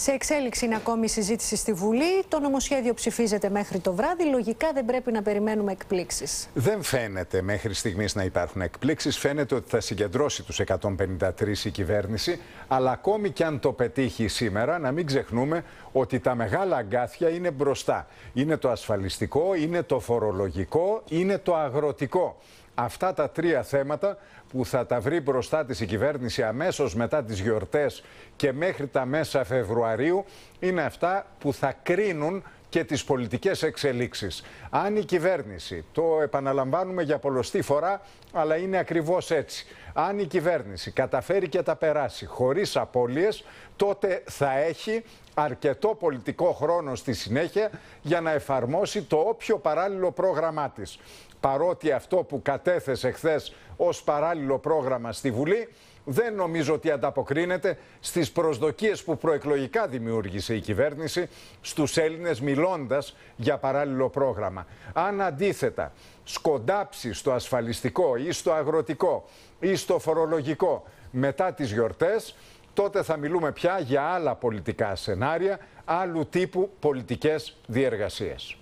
Σε εξέλιξη είναι ακόμη η συζήτηση στη Βουλή. Το νομοσχέδιο ψηφίζεται μέχρι το βράδυ. Λογικά δεν πρέπει να περιμένουμε εκπλήξεις. Δεν φαίνεται μέχρι στιγμής να υπάρχουν εκπλήξεις, Φαίνεται ότι θα συγκεντρώσει τους 153 η κυβέρνηση. Αλλά ακόμη και αν το πετύχει σήμερα, να μην ξεχνούμε ότι τα μεγάλα αγκάθια είναι μπροστά. Είναι το ασφαλιστικό, είναι το φορολογικό, είναι το αγροτικό αυτά τα τρία θέματα που θα τα βρει μπροστά της η κυβέρνηση αμέσως μετά τις γιορτές και μέχρι τα μέσα Φεβρουαρίου είναι αυτά που θα κρίνουν και τις πολιτικές εξελίξεις. Αν η κυβέρνηση, το επαναλαμβάνουμε για πολλωστή φορά, αλλά είναι ακριβώς έτσι, αν η κυβέρνηση καταφέρει και τα περάσει χωρίς απώλειες, τότε θα έχει αρκετό πολιτικό χρόνο στη συνέχεια για να εφαρμόσει το όποιο παράλληλο πρόγραμμά της. Παρότι αυτό που κατέθεσε χθες ως παράλληλο πρόγραμμα στη Βουλή δεν νομίζω ότι ανταποκρίνεται στις προσδοκίες που προεκλογικά δημιούργησε η κυβέρνηση στους Έλληνες, μιλώντας για παράλληλο πρόγραμμα. Αν αντίθετα σκοντάψει στο ασφαλιστικό ή στο αγροτικό ή στο φορολογικό μετά τις γιορτές, τότε θα μιλούμε πια για άλλα πολιτικά σενάρια, άλλου τύπου πολιτικές διεργασίες.